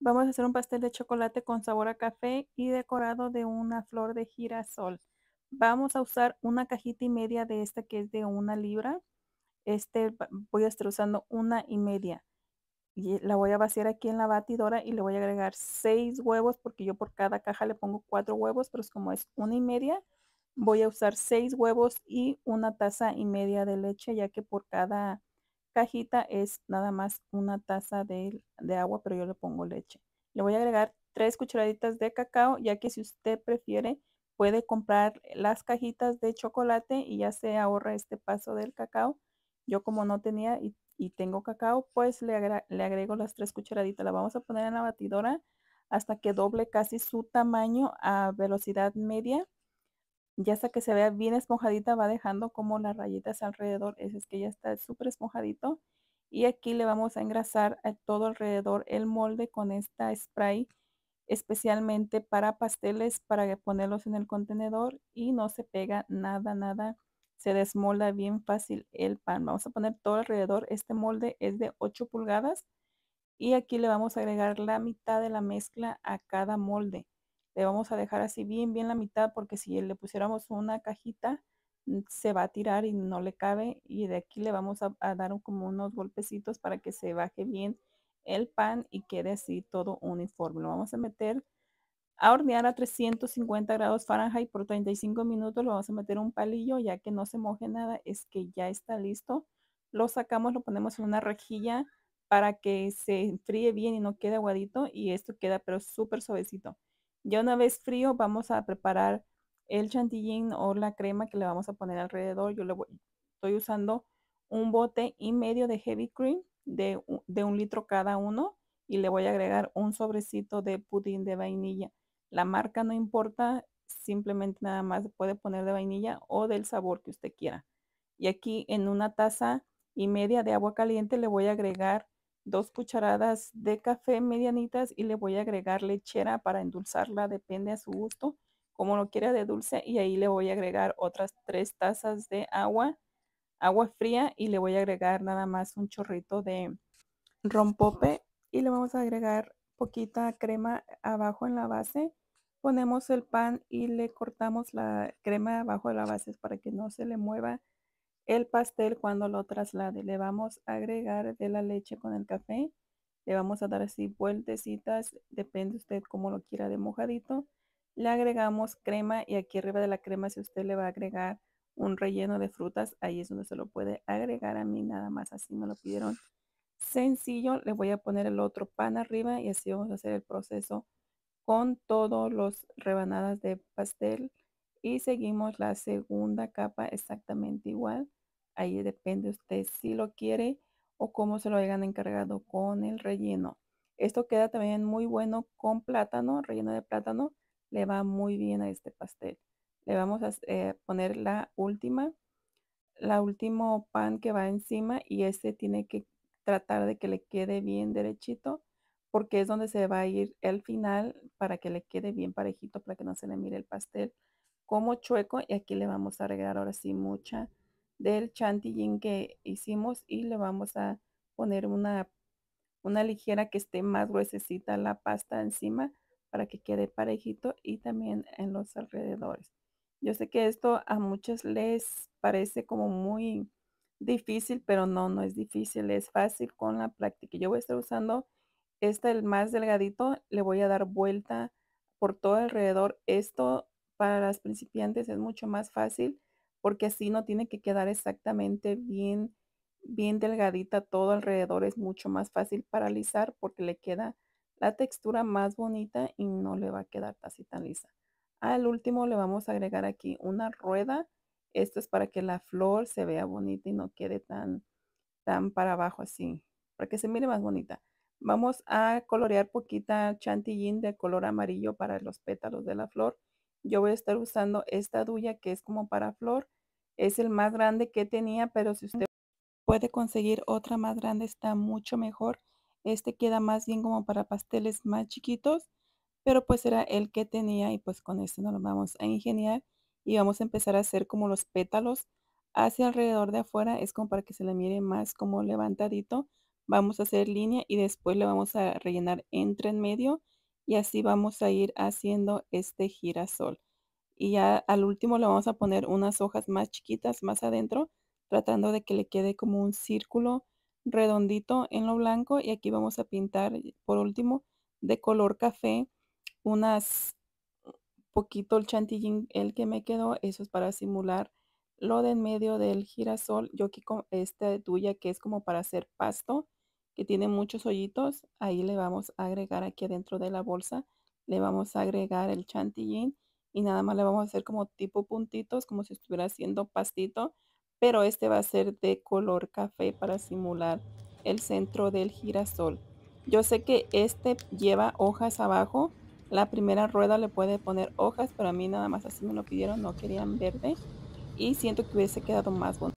Vamos a hacer un pastel de chocolate con sabor a café y decorado de una flor de girasol. Vamos a usar una cajita y media de esta que es de una libra. Este voy a estar usando una y media. Y la voy a vaciar aquí en la batidora y le voy a agregar seis huevos porque yo por cada caja le pongo cuatro huevos, pero es como es una y media, voy a usar seis huevos y una taza y media de leche ya que por cada cajita es nada más una taza de, agua, pero yo le pongo leche. Le voy a agregar tres cucharaditas de cacao, ya que si usted prefiere puede comprar las cajitas de chocolate y ya se ahorra este paso del cacao. Yo como no tenía y, tengo cacao, pues le, le agrego las tres cucharaditas. La vamos a poner en la batidora hasta que doble casi su tamaño a velocidad media ya hasta que se vea bien esponjadita va dejando como las rayitas alrededor, ese es que ya está súper esponjadito y aquí le vamos a engrasar a todo alrededor el molde con esta spray especialmente para pasteles para ponerlos en el contenedor y no se pega nada nada se desmolda bien fácil el pan vamos a poner todo alrededor este molde es de 8 pulgadas y aquí le vamos a agregar la mitad de la mezcla a cada molde le vamos a dejar así bien, bien la mitad, porque si le pusiéramos una cajita, mm, se va a tirar y no le cabe. Y de aquí le vamos a, dar como unos golpecitos para que se baje bien el pan y quede así todo uniforme. Lo vamos a meter a hornear a 350 grados Fahrenheit por 35 minutos. Lo vamos a meter un palillo ya que no se moje nada. Es que ya está listo. Lo sacamos, lo ponemos en una rejilla para que se enfríe bien y no quede aguadito. Y esto queda pero súper suavecito. Ya una vez frío, vamos a preparar el chantillín o la crema que le vamos a poner alrededor. Yo le voy, estoy usando un bote y medio de heavy cream de, un litro cada uno y le voy a agregar un sobrecito de pudín de vainilla. La marca no importa, simplemente nada más puede poner de vainilla o del sabor que usted quiera. Y aquí en una taza y media de agua caliente le voy a agregar dos cucharadas de café medianitas y le voy a agregar lechera para endulzarla, depende a su gusto, como lo quiera de dulce. Y ahí le voy a agregar otras tres tazas de agua, agua fría y le voy a agregar nada más un chorrito de rompope y le vamos a agregar poquita crema abajo en la base. Ponemos el pan y le cortamos la crema abajo de la base para que no se le mueva el pastel cuando lo traslade. Le vamos a agregar de la leche con el café. Le vamos a dar así vueltecitas, depende usted cómo lo quiera de mojadito. Le agregamos crema y aquí arriba de la crema si usted le va a agregar un relleno de frutas, ahí es donde se lo puede agregar a mí nada más, así me lo pidieron. Sencillo, le voy a poner el otro pan arriba y así vamos a hacer el proceso con todos los rebanadas de pastel y seguimos la segunda capa exactamente igual. Ahí depende usted si lo quiere o cómo se lo hayan encargado con el relleno. Esto queda también muy bueno con plátano, relleno de plátano. Le va muy bien a este pastel. Le vamos a eh, poner la última, la último pan que va encima y este tiene que tratar de que le quede bien derechito porque es donde se va a ir el final para que le quede bien parejito, para que no se le mire el pastel como chueco y aquí le vamos a agregar ahora sí mucha del chantillín que hicimos y le vamos a poner una, una ligera que esté más gruesecita la pasta encima para que quede parejito y también en los alrededores. Yo sé que esto a muchas les parece como muy difícil, pero no, no es difícil, es fácil con la práctica. Yo voy a estar usando este, el más delgadito, le voy a dar vuelta por todo alrededor. Esto para las principiantes es mucho más fácil porque así no tiene que quedar exactamente bien, bien delgadita todo alrededor. Es mucho más fácil para paralizar porque le queda la textura más bonita y no le va a quedar así tan lisa. Al último le vamos a agregar aquí una rueda. Esto es para que la flor se vea bonita y no quede tan, tan para abajo así, para que se mire más bonita. Vamos a colorear poquita chantillín de color amarillo para los pétalos de la flor yo voy a estar usando esta duya que es como para flor. Es el más grande que tenía, pero si usted puede conseguir otra más grande está mucho mejor. Este queda más bien como para pasteles más chiquitos, pero pues era el que tenía y pues con este nos lo vamos a ingeniar y vamos a empezar a hacer como los pétalos hacia alrededor de afuera. Es como para que se le mire más como levantadito. Vamos a hacer línea y después le vamos a rellenar entre en medio y así vamos a ir haciendo este girasol. Y ya al último le vamos a poner unas hojas más chiquitas más adentro, tratando de que le quede como un círculo redondito en lo blanco y aquí vamos a pintar por último de color café unas poquito el chantillín el que me quedó eso es para simular lo de en medio del girasol yo aquí con esta tuya que es como para hacer pasto que tiene muchos hoyitos, ahí le vamos a agregar aquí adentro de la bolsa, le vamos a agregar el chantillín y nada más le vamos a hacer como tipo puntitos, como si estuviera haciendo pastito, pero este va a ser de color café para simular el centro del girasol. Yo sé que este lleva hojas abajo, la primera rueda le puede poner hojas, pero a mí nada más así me lo pidieron, no querían verde y siento que hubiese quedado más bonito.